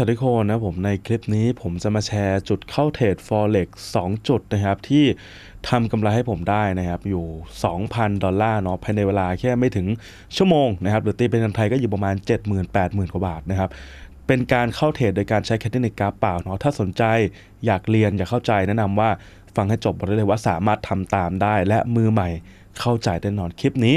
สวัสดีคนนะผมในคลิปนี้ผมจะมาแชร์จุดเข้าเทรด Forex 2 จุดนะครับที่ทำกำไรให้ผมได้นะครับอยู่ 2,000 ดอลลาร์เนาะภายในเวลาแค่ไม่ถึงชั่วโมงนะครับหรือตีเป็นเงินไทยก็อยู่ประมาณ 70,000-80,000 กว่าบาทนะครับเป็นการเข้าเทรดโดยการใช้แคทเทนิกกราฟเปล่าเนาะถ้าสนใจอยากเรียนอยากเข้าใจแนะนำว่าฟังให้จบบอกได้เลยว่าสามารถทำตามได้ และมือใหม่เข้าใจแน่นอนคลิปนี้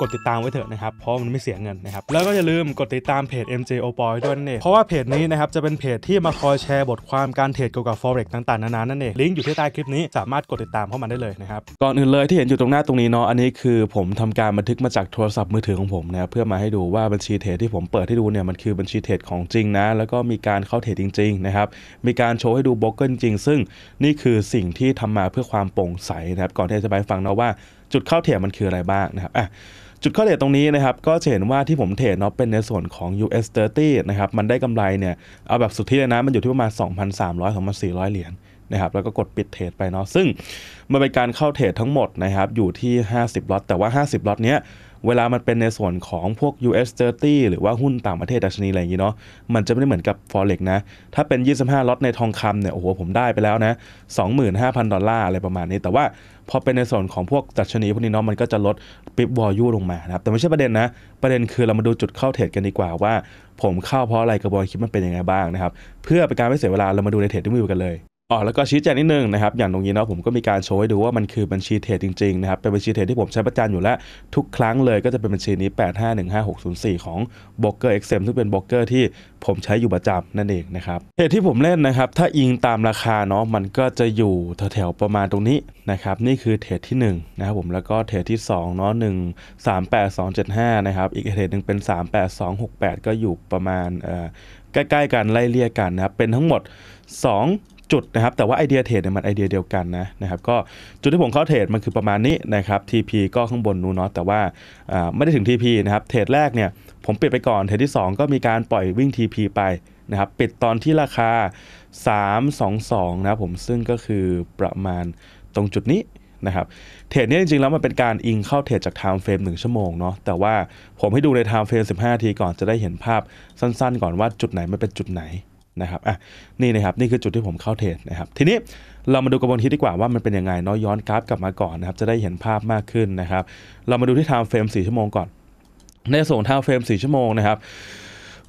กดติดตามไว้เถอะนะครับ เพราะมันไม่เสียเงินนะครับ แล้วก็อย่าลืมกดติดตามเพจ MJ o p o y ด้วยนั่นเองเพราะว่า เพจนี้นะครับจะเป็นเพจที่มาคอยแชร์บทความการเทรดเกี่ยวกับ forex ต่าง ๆ นานา นั่นเอง ลิงก์อยู่ที่ใต้คลิปนี้ สามารถกดติดตามเข้ามาได้เลยนะครับ ก่อนอื่นเลยที่เห็นอยู่ตรงหน้าตรงนี้เนาะ อันนี้คือผมทำการบันทึกมาจากโทรศัพท์มือถือของผมนะเพื่อมาให้ดูว่าบัญชีเทรดที่ผมเปิดให้ดูเนี่ย มันคือบัญชีเทรดของจริงนะ แล้วก็มีการเข้าเทรดจริงๆนะครับ มีการโชว์ให้ดูบล็อกเกอร์จริง ซึ่งนี่คือสิ่งที่ทำมาเพื่อความโปร่งใสนะครับ ก่อนที่จะไปฟังเนาะว่า จุดเข้าเทียมมันคืออะไรบ้างนะครับอ่ะจุดข้อเด่นตรงนี้นะครับ ก็เห็นว่าที่ผมเทรดเนาะเป็นในส่วนของ US 30นะครับ มันได้กำไรเนี่ย เอาแบบสุดที่เลยนะ มันอยู่ที่ประมาณ 2,300-2,400 เหรียญนะครับ แล้วก็กดปิดเทรดไปเนาะ ซึ่ง มันเป็นการเข้าเทรดทั้งหมดนะครับ อยู่ที่ 50ล็อตแต่ว่า 50ล็อตเนี้ยเวลามันเป็นในส่วนของพวก US 30หรือว่าหุ้นต่างประเทศดัชนีอะไรอย่างนี้เนาะ มันจะไม่ได้เหมือนกับ Forex นะ ถ้าเป็น 25ล็อตในทองคำเนี่ย โอ้โห ผมได้ไปแล้วนะ 25,000 ดอลลาร์อะไรประมาณนี้ แต่ว่าพอเป็นในส่วนของพวกดัชนีพวกนี้เนาะ มันก็จะลดปิบวอลยูลงมานะครับ แต่ไม่ใช่ประเด็นนะ ประเด็นคือเรามาดูจุดเข้าเทรดกันดีกว่าว่า ผมเข้าเพราะอะไรกระบวนคิดมันเป็นยังไงบ้างนะครับ เพื่อเป็นการไม่เสียเวลาเรามาดูในเทรดที่มือกันเลยอ๋อแล้วก็ชี้แจงนิดนึงนะครับ อย่างตรงนี้เนาะ ผมก็มีการโชว์ให้ดูว่ามันคือบัญชีเทรดจริงๆนะครับ เป็นบัญชีเทรดที่ผมใช้ประจำอยู่แล้วทุกครั้งเลย ก็จะเป็นบัญชีนี้ 8515604 ของบล็อกเกอร์เอ็กเซมซึ่งเป็นบล็อกเกอร์ที่ผมใช้อยู่ประจำนั่นเองนะครับเทรดที่ผมเล่นนะครับ ถ้าอิงตามราคาเนาะ มันก็จะอยู่แถวๆประมาณตรงนี้นะครับ นี่คือเทรดที่1นะครับผม แล้วก็เทรดที่2เนาะหนึจ็ดห้านะครับ อีกเทรดหนึ่งเป็น38268 ก็อยู่ประมาณใกล้ ๆ กันไล่เลี่ยกันนะครับเป็นทั้งหมด 2จุดนะครับแต่ว่าไอเดียเทรดเนี่ยมันไอเดียเดียวกันนะนะครับก็จุดที่ผมเข้าเทรดมันคือประมาณนี้นะครับ TP ก็ข้างบนนู้นเนาะแต่ว่าไม่ได้ถึง TP นะครับเทรดแรกเนี่ยผมปิดไปก่อนเทรดที่ 2 ก็มีการปล่อยวิ่ง TP ไปนะครับปิดตอนที่ราคา 322 นะผมซึ่งก็คือประมาณตรงจุดนี้นะครับเทรดนี้จริงๆ แล้วมันเป็นการอิงเข้าเทรดจากไทม์เฟรม1ชั่วโมงเนาะแต่ว่าผมให้ดูในไทม์เฟรม15ทีก่อนจะได้เห็นภาพสั้นๆ ก่อนว่าจุดไหนไม่เป็นจุดไหนนะครับอ่ะนี่นะครับนี่คือจุดที่ผมเข้าเทรดนะครับทีนี้เรามาดูกระบวนกาดดีกว่า ว่ามันเป็นยังไงน้อยย้อนกราฟกลับมาก่อนนะครับจะได้เห็นภาพมากขึ้นนะครับเรามาดูที่ไทม์เฟรม4ชั่วโมงก่อนในส่วนไทม์เฟรม4ชั่วโมงนะครับ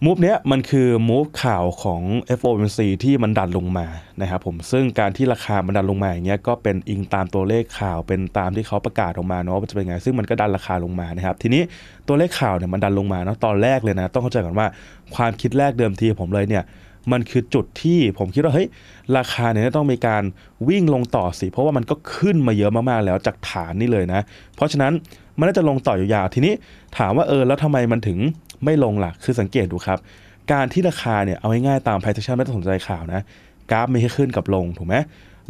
มูฟเนี้ยมันคือมูฟข่าวของ FOMC ที่มันดันลงมานะครับผมซึ่งการที่ราคามันดันลงมาอย่างเงี้ยก็เป็นอิงตามตัวเลขข่าวเป็นตามที่เขาประกาศออกมาเนาะมันจะเป็นไง ซึ่งมันก็ดันราคาลงมานะครับทีนี้ตัวเลขข่าวเนี่ยมันดันลงมาเนาะตอนแรกเลยนะต้องเข้าใจก่อนว่าความคิดแรกเดิมทีผมเลยเนี่ยมันคือจุดที่ผมคิดว่าเฮ้ย ราคาเนี่ยต้องมีการวิ่งลงต่อสิ เพราะว่ามันก็ขึ้นมาเยอะมาก ๆ แล้วจากฐานนี่เลยนะ เพราะฉะนั้นมันน่าจะลงต่ออยาวๆทีนี้ถามว่าเออ แล้วทำไมมันถึงไม่ลงล่ะ คือสังเกตดูครับ การที่ราคาเนี่ย เอาง่ายๆ ตามไพ i c e a c t i ไม่ต้องสนใจข่าวนะ กราฟมีแค่ขึ้นกับลงถูกไหม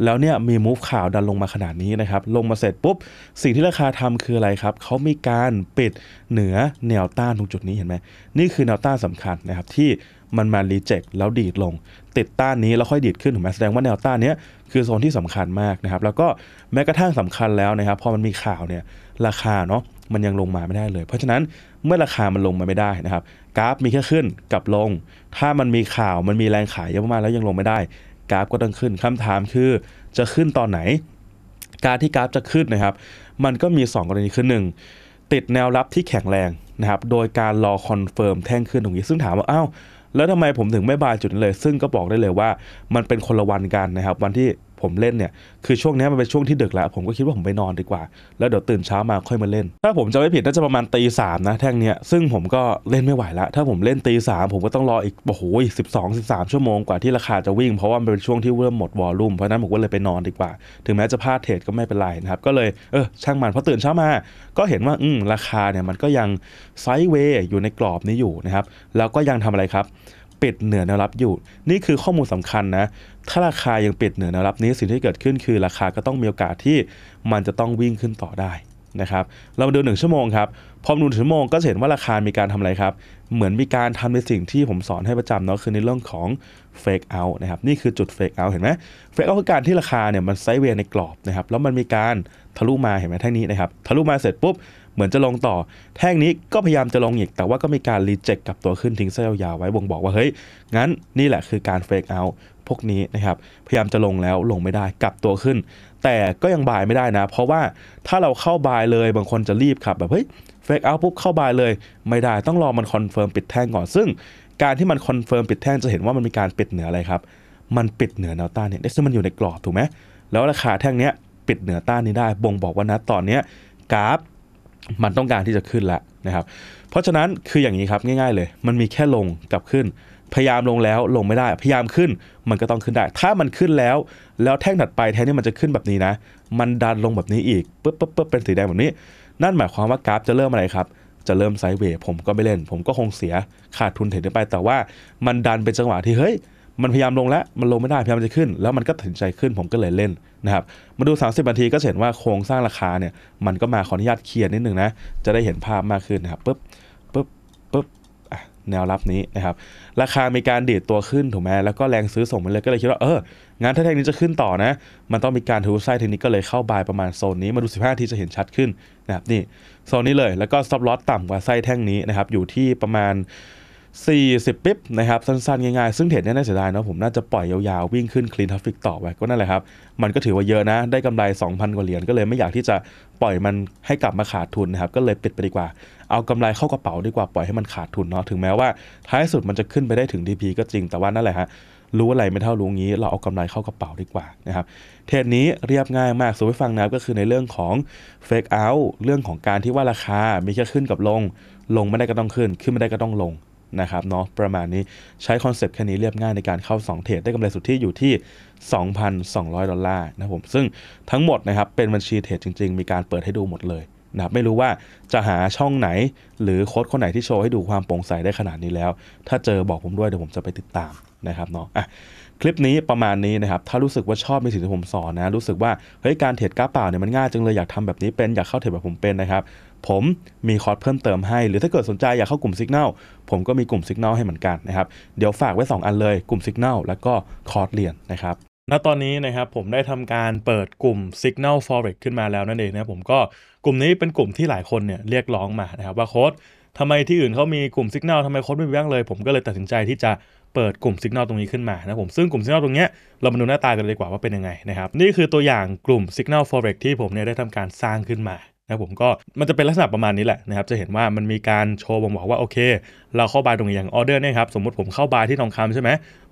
แล้วเนี่ยมีมูฟข่าวดันลงมาขนาดนี้นะครับลงมาเสร็จปุ๊บ สิ่งที่ราคาทำคืออะไรครับเขามีการปิดเหนือแนวต้านตรงจุดนี้เห็นไหมนี่คือแนวต้านสำคัญนะครับที่มันมา รีเจ็คแล้วดีดลง ติดต้านนี้ แล้วค่อยดีดขึ้นถูกไหมแสดงว่าแนวต้านนี้คือโซนที่สำคัญมากนะครับ แล้วก็แม้กระทั่งสำคัญแล้วนะครับพอมันมีข่าวเนี่ยราคาเนาะมันยังลงมาไม่ได้เลย เพราะฉะนั้นเมื่อราคามันลงมาไม่ได้นะครับกราฟมีแค่ขึ้นกับลง ถ้ามันมีข่าวมันมีแรงขายเยอะมากแล้วยังลงไม่ได้กราฟก็ต้องขึ้นคำถามคือจะขึ้นตอนไหน การที่กราฟจะขึ้นนะครับ มันก็มี 2 กรณีคือหนึ่งติดแนวรับที่แข็งแรงนะครับโดยการรอคอนเฟิร์มแท่งขึ้นตรงนี้ซึ่งถามว่าอ้าวแล้วทำไมผมถึงไม่บายจุดนั้นเลย ซึ่งก็บอกได้เลยว่ามันเป็นคนละวันกันนะครับ วันที่ผมเล่นเนี่ยคือช่วงนี้มันเป็นช่วงที่ดึกแล้ว ผมก็คิดว่าผมไปนอนดีกว่า แล้วเดี๋ยวตื่นเช้ามาค่อยมาเล่น ถ้าผมจะไม่ผิดน่าจะประมาณตีสามนะ แท่งเนี้ยซึ่งผมก็เล่นไม่ไหวละถ้าผมเล่นตีสามผมก็ต้องรออีกโอ้โหสิบสองสิบสามชั่วโมงกว่าที่ราคาจะวิ่งเพราะว่ามันเป็นช่วงที่เริ่มหมดวอลลุ่มเพราะนั้นผมก็เลยไปนอนดีกว่า ถึงแม้จะพลาดเทรดก็ไม่เป็นไรนะครับ ก็เลยเออช่างมันพอตื่นเช้ามา ก็เห็นว่าอืมราคาเนี่ยมันก็ยังไซด์เวย์อยู่ในกรอบนี้อยู่นะครับแล้วก็ยังทำอะไรครับปิดเหนือแนวรับอยู่ นี่คือข้อมูลสำคัญนะถ้าราคายังปิดเหนือแนวรับนี้สิ่งที่เกิดขึ้นคือราคาก็ต้องมีโอกาสที่มันจะต้องวิ่งขึ้นต่อได้นะครับ เรามาดูงชั่วโมงครับพอมดูหนึ่งชั่วโมงก็เห็นว่าราคามีการทำอะไรครับ เหมือนมีการทำในสิ่งที่ผมสอนให้ประจำเนาะคือในเรื่องของเฟกเอานะครับนี่คือจุดเฟกเอาเห็นไหมเฟกเอาคือการที่ราคาเนี่ยมันไซด์เวย์ในกรอบนะครับแล้วมันมีการทะลุมาเห็นไหมแท่งนี้นะครับทะลุมาเสร็จปุ๊บเหมือนจะลงต่อ แท่งนี้ก็พยายามจะลงอีก แต่ว่าก็มีการรีเจ็คกับตัวขึ้นทิ้งเส้นยาวไว้บ่งบอกว่าเฮ้ยงั้นนี่แหละคือการเฟกเอาพวกนี้นะครับพยายามจะลงแล้วลงไม่ได้กลับตัวขึ้น แต่ก็ยังบายไม่ได้นะ เพราะว่าถ้าเราเข้าบายเลยบางคนจะรีบครับแบบเฮ้ยเฟกเอาปุ๊บเข้าบายเลยไม่ได้ต้องรอมันคอนเฟิร์มปิดแท่งก่อนซึ่งการที่มันคอนเฟิร์มปิดแท่งจะเห็นว่ามันมีการปิดเหนืออะไรครับมันปิดเหนือแนวต้านเนี่ยซึ่งมันอยู่ในกรอบถูกไหมแล้วราคาแท่งเนี้ยปิดเหนือต้านนี้ได้บ่งบอกว่านะตอนนี้กราฟมันต้องการที่จะขึ้นแล้วนะครับ เพราะฉะนั้นคืออย่างนี้ครับง่าย ๆเลย มันมีแค่ลงกับขึ้น พยายามลงแล้วลงไม่ได้พยายามขึ้นมันก็ต้องขึ้นได้ ถ้ามันขึ้นแล้วแล้วแท่งถัดไปแท่งนี้มันจะขึ้นแบบนี้นะ มันดันลงแบบนี้อีกปึ๊บปึ๊บปึ๊บเป็นสีแดงแบบนี้ นั่นหมายความว่ากราฟจะเริ่มอะไรครับ จะเริ่มไซด์เวย์ผมก็ไม่เล่นผมก็คงเสียขาดทุนเท็ดไปแต่ว่า มันดันเป็นจังหวะที่เฮ้ยมันพยายามลงแล้วมันลงไม่ได้ พยายามจะขึ้นแล้วมันก็ตัดสินใจขึ้นผมก็เลยเล่นนะครับมาดู 30นาที ก็เห็นว่าโครงสร้างราคาเนี่ยมันก็มาขออนุญาตเคลียร์นิดหนึ่งนะจะได้เห็นภาพมากขึ้นนะครับปุ๊บปุ๊บปุ๊บแนวรับนี้นะครับราคามีการดีดตัวขึ้นถูกไหมแล้วก็แรงซื้อส่งมาเลยก็เลยคิดว่าเอองานถ้าเทคนิคจะขึ้นต่อนะ มันต้องมีการถือไส้เทคนิคก็เลยเข้าบายประมาณโซนนี้มาดู 15ทีจะเห็นชัดขึ้นนะครับนี่โซนนี้เลยแล้วก็ซับลอตต่ำกว่าไส้แท่งนี้นะครับอยู่ที่ประมาณ40ปิ๊บนะครับสั้นๆง่ายๆซึ่งเทรดเนี่ยน่าเสียดายเนาะผมน่าจะปล่อยยาวๆวิ่งขึ้นคลีนทัฟฟิกต่อไปก็นั่นแหละครับ มันก็ถือว่าเยอะนะ ได้กำไร 2,000 กว่าเหรียญก็เลยไม่อยากที่จะปล่อยมันให้กลับมาขาดทุนนะครับก็เลยปิดไปดีกว่าเอากำไรเข้ากระเป๋าดีกว่า ปล่อยให้มันขาดทุนเนาะถึงแม้ว่า ท้ายสุดมันจะขึ้นไปได้ถึง DP ก็จริงแต่ว่านั่นแหละฮะรู้อะไรไม่เท่ารู้งี้ เราเอากำไรเข้ากระเป๋าดีกว่านะครับเทรดนี้เรียบง่ายมากสูไปฟังนะก็คือในเรื่องของ Fake Out เรื่องของการที่ว่าราคามีแค่ขึ้นกับลง ลงไม่ได้ก็ต้องขึ้น ขึ้นไม่ได้ก็ต้องลงนะครับเนาะประมาณนี้ใช้คอนเซปต์แค่นี้เรียบง่ายในการเข้า 2 เทรดได้กำไรสุทธิอยู่ที่ 2,200ดอลลาร์นะผมซึ่งทั้งหมดนะครับเป็นบัญชีเทรดจริง ๆ มีการเปิดให้ดูหมดเลยนะไม่รู้ว่าจะหาช่องไหน หรือโค้ดคนไหนที่โชว์ให้ดูความโปร่งใสได้ขนาดนี้แล้ว ถ้าเจอบอกผมด้วยเดี๋ยวผมจะไปติดตามนะครับเนาะอ่ะคลิปนี้ประมาณนี้นะครับถ้ารู้สึกว่าชอบในสิ่งที่ผมสอนนะรู้สึกว่าเฮ้ยการเทรดกราฟเปล่าเนี่ยมันง่ายจังเลยอยากทำแบบนี้เป็นอยากเข้าเทรดแบบผมเป็นนะครับผมมีคอร์สเพิ่มเติมให้หรือถ้าเกิดสนใจอยากเข้ากลุ่ม Signal ผมก็มีกลุ่ม Signal ให้เหมือนกันนะครับเดี๋ยวฝากไว้2อันเลยกลุ่ม Signal แล้วก็คอร์สเรียนนะครับณตอนนี้นะครับผมได้ทำการเปิดกลุ่ม Signal Forex ขึ้นมาแล้วนั่นเองนะผมก็กลุ่มนี้เป็นกลุ่มที่หลายคนเนี่ยเรียกร้องมานะครับว่าโค้ดทำไมที่อื่นเขามีกลุ่ม Signal ทำไมโค้ดไม่แว้งเลยผมก็เลยตัดสินใจที่จะเปิดกลุ่มสัญญา l ตรงนี้ขึ้นมานะผมซึ่งกลุ่มสัญญา l ตรงนี้เรามาดูหน้าตากันเลยดีกว่าว่าเป็นยังไงนะครับนี่คือตัวอย่างกลุ่ม Signal Forex ที่ผมเนี่ยได้ทำการสร้างขึ้นมานะผมก็มันจะเป็นลักษณะประมาณนี้แหละนะครับจะเห็นว่ามันมีการโชว์บ่งบอกว่าโอเค เราเข้าบาร์ตรงอย่างออเดอร์เนี่ยครับสมมติผมเข้าบาร์ที่ทองคำใช่ไหม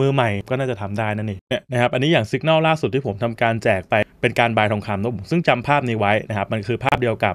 มือใหม่ก็น่าจะทำได้นั่นเองนะครับอันนี้อย่างสัญกษณล่าสุดที่ผมทำการแจกไปเป็นการบายทองคำนะผมซึ่งจำภาพนี้ไว้นะครับมันคือภาพเดียวกับ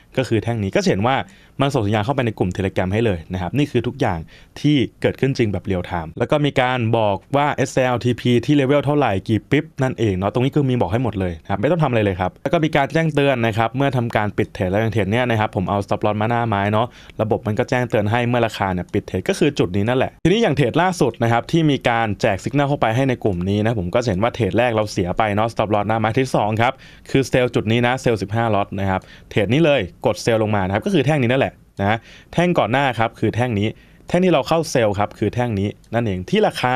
ก็คือแท่งนี้ก็เห็นว่ามันส่งสัญญาณเข้าไปในกลุ่มเทเลกร m ให้เลยนะครับ นี่คือทุกอย่างที่เกิดขึ้นจริงแบบเรียลไทม์แล้วก็มีการบอกว่า SLTP ที่เลเวลเท่าไหร่กี่ปิ๊บนั่นเองเนาะตรงนี้ก็มีบอกให้หมดเลยครับไม่ต้องทำอะไรเลยครับ แล้วก็มีการแจ้งเตือนนะครับเมื่อทำการปิดเทรดแล้วอย่างเทรดเนี้ยนะครับผมเอาสต o อปลอ s มาหน้าไม้เนาะระบบมันก็แจ้งเตือนให้เมื่อราคาเนี่ยปิดเทรดก็คือจุดนี้นั่นแหละทีนี้อย่างเทรดล่าสุดนะครับที่มีการแจกสิกเาลเข้าไปให้ในกลุ่มนี้นะผมก็เห็นว่าเทรดแรกเราเสียไปเนาะส t o p หน้าไม้ที่2ครับคือเซลจุดนี้นะเซล15ล็อตนะครับเทรดนี้เลยกดเซลล์ลงมานะครับก็คือแท่งนี้นั่นแหละนะแท่งก่อนหน้าครับคือแท่งนี้แท่งที่เราเข้าเซลล์ครับคือแท่งนี้นั่นเองที่ราคา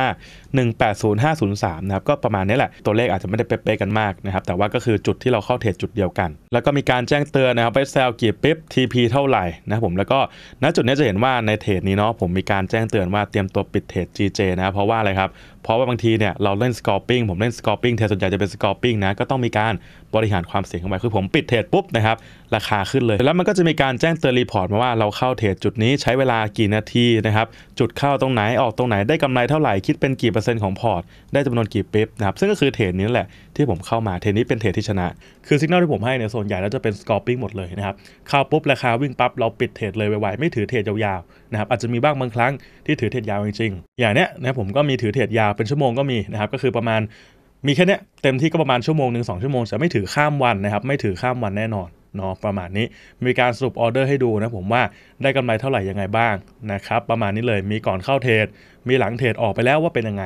180503นะครับก็ประมาณนี้แหละ ตัวเลขอาจจะไม่ได้เป๊ะๆกันมากนะครับแต่ว่าก็คือจุดที่เราเข้าเทรดจุดเดียวกัน แล้วก็มีการแจ้งเตือนนะครับไปเซลล์กี่ปิ๊บ TP เท่าไหร่นะผมแล้วก็ณจุดนี้จะเห็นว่าในเทรดนี้เนาะผมมีการแจ้งเตือนว่าเตรียมตัวปิดเทรด GJ นะเพราะว่าอะไรครับเพราะว่าบางทีเนี่ยเราเล่นสกอร์ปิ้งผมเล่นสกอร์ปิ้งเทรดส่วนใหญ่จะเป็นสกอร์ปิ้งนะก็ต้องมีการบริหารความเสี่ยงของไปคือผมปิดเทรดปุ๊บนะครับราคาขึ้นเลย แล้วมันก็จะมีการแจ้งเตือนรีพอร์ตมาว่าเราเข้าเทรดจุดนี้ใช้เวลากี่นาทีนะครับจุดเข้าตรงไหนออกตรงไหนได้กำไรเท่าไหร่ คิดเป็นกี่เปอร์เซ็นต์ของพอร์ต ได้จำนวนกี่ปิ๊บนะครับซึ่งก็คือเทรดนี้แหละที่ผมเข้ามาเทรดนี้เป็นเทรดที่ชนะ คือสัญญาณที่ผมให้เนี่ยส่วนใหญ่แล้วจะเป็นสกอร์ปิ้งหมดเลยนะครับเข้าปุ๊บราคาวิ่งปั๊บเราปิดเทรดเลยไวๆไม่ถือเทรดยาวะครับ อาจจะมีบ้างบางครั้ง ที่ถือเทรดยาวจริงๆอย่างเนี้ยนะผมก็มีถือเทรดยาว เป็นชั่วโมงก็มีนะครับก็คือประมาณมีแค่เนี้ยเต็มที่ก็ประมาณชั่วโมงหนึ่งสองชั่วโมง จะไม่ถือข้ามวันนะครับไม่ถือข้ามวันแน่นอนเนาะประมาณนี้มีการสรุปออเดอร์ให้ดูนะผมว่าได้กำไรเท่าไหร่ยังไงบ้าง นะครับ ประมาณนี้เลยมีก่อนเข้าเทรดมีหลังเทรดออกไปแล้วว่าเป็นยังไง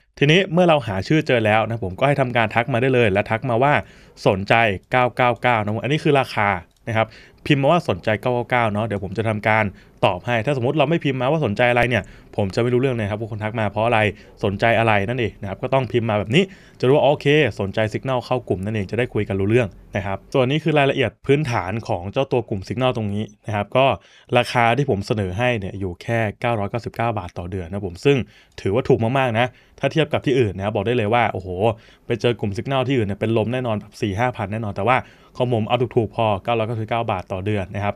ทีนี้เมื่อเราหาชื่อเจอแล้วนะผมก็ให้ทำการทักมาได้เลยและทักมาว่าสนใจ 999 นะอันนี้คือราคานะครับพิมพ์มาว่าสนใจ 999 เนาะเดี๋ยวผมจะทำการตอบให้ ถ้าสมมติเราไม่พิมพ์มาว่าสนใจอะไรเนี่ย ผมจะไม่รู้เรื่องเลยครับว่าคนทักมาเพราะอะไรสนใจอะไรนั่นเองนะครับก็ต้องพิมพ์มาแบบนี้จะรู้ว่าโอเค สนใจสัญญาณเข้ากลุ่ม นั่นเองจะได้คุยกันรู้เรื่องนะครับส่วนนี้คือรายละเอียดพื้นฐานของเจ้าตัวกลุ่มสัญญาณตรงนี้นะครับก็ราคาที่ผมเสนอให้เนี่ยอยู่แค่ 999 บาทต่อเดือนนะผมซึ่งถือว่าถูกมากๆนะถ้าเทียบกับที่อื่นนะบบอกได้เลยว่าโอ้โหไปเจอกลุ่มสัญญาณที่อื่นเนี่ยเป็นลมแน่นอนแบบ้าพันแน่นอนแต่ว่าของผมเอาถูกๆพอ999บาทต่อเดือนนะครับ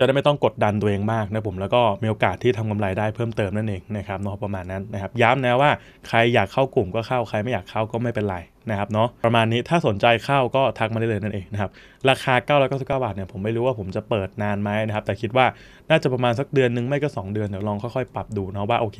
จะได้ไม่ต้องกดดันตัวเองมากนะผม แล้วก็มีโอกาสที่ทำกำไรได้เพิ่มเติมนั่นเองนะครับเนาะประมาณนั้นนะครับ ย้ำนะว่าใครอยากเข้ากลุ่มก็เข้าใครไม่อยากเข้าก็ไม่เป็นไรนะครับเนาะประมาณนี้ถ้าสนใจเข้าก็ทักมาได้เลยนั่นเองนะครับราคา999บาทเนี่ยผมไม่รู้ว่าผมจะเปิดนานไหมนะครับแต่คิดว่าน่าจะประมาณสักเดือนนึงไม่ก็2เดือน เดี๋ยวลองค่อยๆปรับดูเนาะว่าโอเค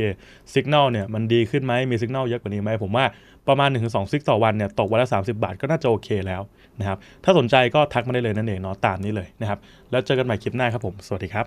สัญญาณเนี่ยมันดีขึ้นไหมมีสัญญาณเยอะกว่านี้ไหม ผมว่าประมาณ1งซิกต่อวันเนี่ยตกวันละสาบาทก็น่าจะโอเคแล้วนะครับถ้าสนใจก็ทักมาได้เลยนั่นเองเนาะตามนี้เลยนะครับแล้วเจอกันใหม่คลิปหน้าครับผมสวัสดีครับ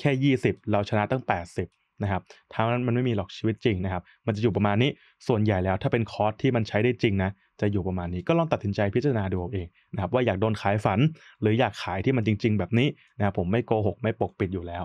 แค่ 20เราชนะตั้ง 80 นะครับท่างนั้นมันไม่มีหรอกชีวิตจริงนะครับ มันจะอยู่ประมาณนี้ส่วนใหญ่แล้วถ้าเป็นคอร์สที่มันใช้ได้จริงนะ จะอยู่ประมาณนี้ก็ลองตัดสินใจพิจารณาดูเอเองนะครับว่าอยากโดนขายฝัน หรืออยากขายที่มันจริง ๆ แบบนี้นะครับผมไม่โกหกไม่ปกปิดอยู่แล้ว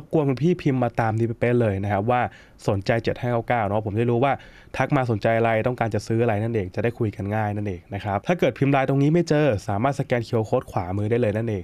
บกวนคุณพี่พิมพ์มาตามที่เป๊ะเลยนะครับ ว่าสนใจ7599เนาะผมได้รู้ว่า ทักมาสนใจอะไร ต้องการจะซื้ออะไรนั่นเองจะได้คุยกันง่ายนั่นเองนะครับ ถ้าเกิดพิมพ์ลายตรงนี้ไม่เจอสามารถสแกนเคอร์โค้ดขวามือได้เลยนั่นเอง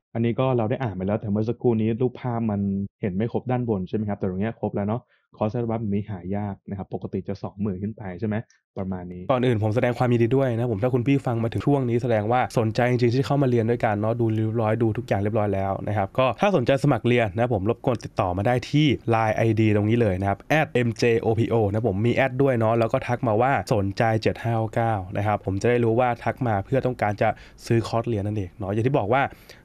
บอันนี้ก็เราได้อ่านไปแล้วแต่เมื่อสักครู่นี้รูปภาพมันเห็นไม่ครบด้านบนใช่ไหมครับแต่ตรงนี้ครบแล้วเนาะคอร์สรัฐแบนี้หายากนะครับปกติจะสองหมื่นขึ้นไปใช่ไหมประมาณนี้ ก่อนอื่นผมแสดงความยินดีด้วยนะผมถ้าคุณพี่ฟังมาถึงช่วงนี้แสดงว่าสนใจจริงๆที่เข้ามาเรียนด้วยกันเนาะดูเรียบร้อยดูทุกอย่างเรียบร้อยแล้วนะครับก็ถ้าสนใจสมัครเรียนนะผมรบกวนติดต่อมาได้ที่ Line ID ตรงนี้เลยนะครับ @mjopo นะผมมีแอดด้วยเนาะแล้วก็ทักมาว่าสนใจ7 5 9นะครับผมจะได้รู้ว่าทักมาเพื่อต้องการจะซื้อคอร์สเรียนนั่นเองเนาะอย่างที่บอกว่า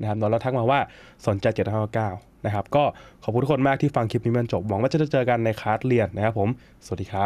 นะครับ์เราทักมาว่าสนใจ7้9นะครับก็ขอบคุณทุกคนมากที่ฟังคลิปนี้มันจบ หวังว่าจะเจอกันในคลาสเรียนนะครับผม สวัสดีครับ